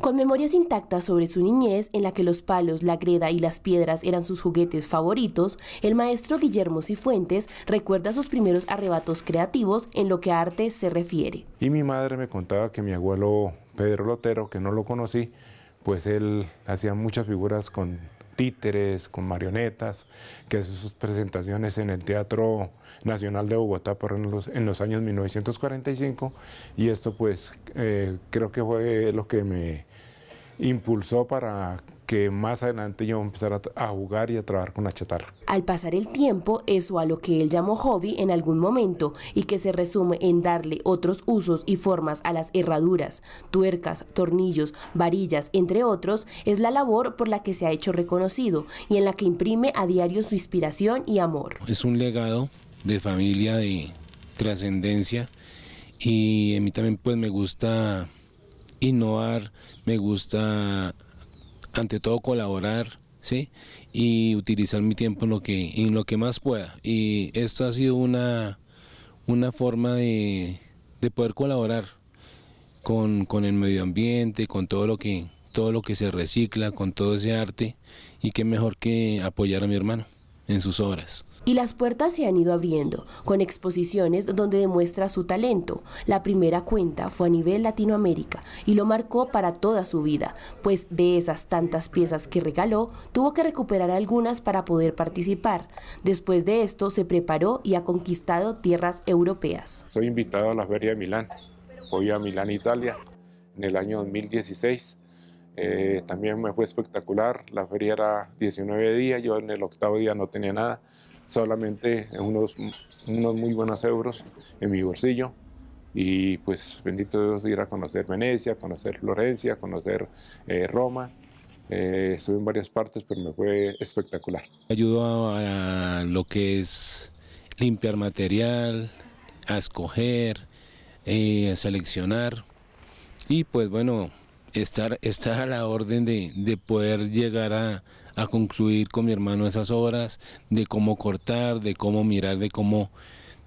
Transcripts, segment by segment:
Con memorias intactas sobre su niñez, en la que los palos, la greda y las piedras eran sus juguetes favoritos, el maestro Guillermo Cifuentes recuerda sus primeros arrebatos creativos en lo que a arte se refiere. Y mi madre me contaba que mi abuelo Pedro Lotero, que no lo conocí, pues él hacía muchas figuras con títeres, con marionetas, que hace sus presentaciones en el Teatro Nacional de Bogotá por en, los, años 1945 y esto pues eh, creo que fue lo que me impulsó para que más adelante yo voy a empezar a, jugar y a trabajar con la chatarra. Al pasar el tiempo, eso a lo que él llamó hobby en algún momento y que se resume en darle otros usos y formas a las herraduras, tuercas, tornillos, varillas, entre otros, es la labor por la que se ha hecho reconocido y en la que imprime a diario su inspiración y amor. Es un legado de familia, de trascendencia y a mí también pues me gusta innovar, me gusta ante todo colaborar, ¿sí? Y utilizar mi tiempo en lo que, en lo que más pueda. Y esto ha sido una, forma de, poder colaborar con, con, el medio ambiente, con todo lo que todo lo que se recicla, con todo ese arte, y qué mejor que apoyar a mi hermano en sus obras. Y las puertas se han ido abriendo, con exposiciones donde demuestra su talento. La primera cuenta fue a nivel Latinoamérica y lo marcó para toda su vida, pues de esas tantas piezas que regaló, tuvo que recuperar algunas para poder participar. Después de esto se preparó y ha conquistado tierras europeas. Soy invitado a la Feria de Milán, voy a Milán, Italia, en el año 2016. Eh, también me fue espectacular, la feria era 19 días, yo en el octavo día no tenía nada, solamente unos, unos muy buenos euros en mi bolsillo y pues bendito Dios ir a conocer Venecia, conocer Florencia, conocer eh, Roma. Eh, estuve en varias partes, pero me fue espectacular. Ayudó a, lo que es limpiar material, a escoger, eh, a seleccionar y pues bueno, estar, estar a la orden de poder llegar a, a concluir con mi hermano esas obras, de cómo cortar, de cómo mirar, de cómo,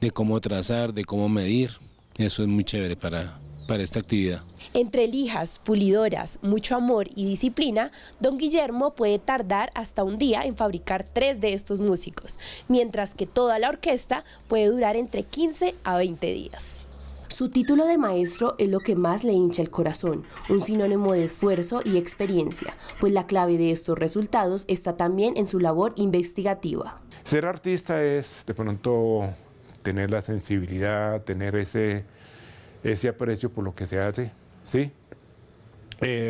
de cómo trazar, de cómo medir. Eso es muy chévere para, para esta actividad. Entre lijas, pulidoras, mucho amor y disciplina, don Guillermo puede tardar hasta un día en fabricar tres de estos músicos, mientras que toda la orquesta puede durar entre 15 a 20 días. Su título de maestro es lo que más le hincha el corazón, un sinónimo de esfuerzo y experiencia, pues la clave de estos resultados está también en su labor investigativa. Ser artista es de pronto tener la sensibilidad, tener ese, ese aprecio por lo que se hace, ¿sí?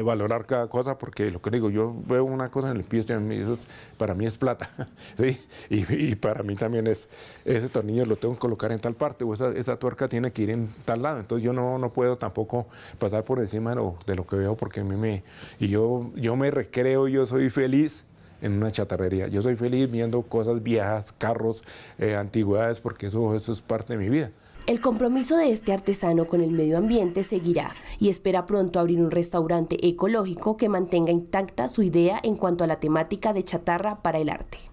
valorar cada cosa, porque lo que digo, yo veo una cosa en el pie, eso para mí es plata, ¿sí? Y, para mí también es, ese tornillo lo tengo que colocar en tal parte, o esa, esa tuerca tiene que ir en tal lado, entonces yo no, puedo tampoco pasar por encima de lo, de lo que veo, porque a mí me, y yo, yo me recreo, yo soy feliz en una chatarrería. Yo soy feliz viendo cosas viejas, carros, eh, antigüedades, porque eso, eso es parte de mi vida. El compromiso de este artesano con el medio ambiente seguirá y espera pronto abrir un restaurante ecológico que mantenga intacta su idea en cuanto a la temática de chatarra para el arte.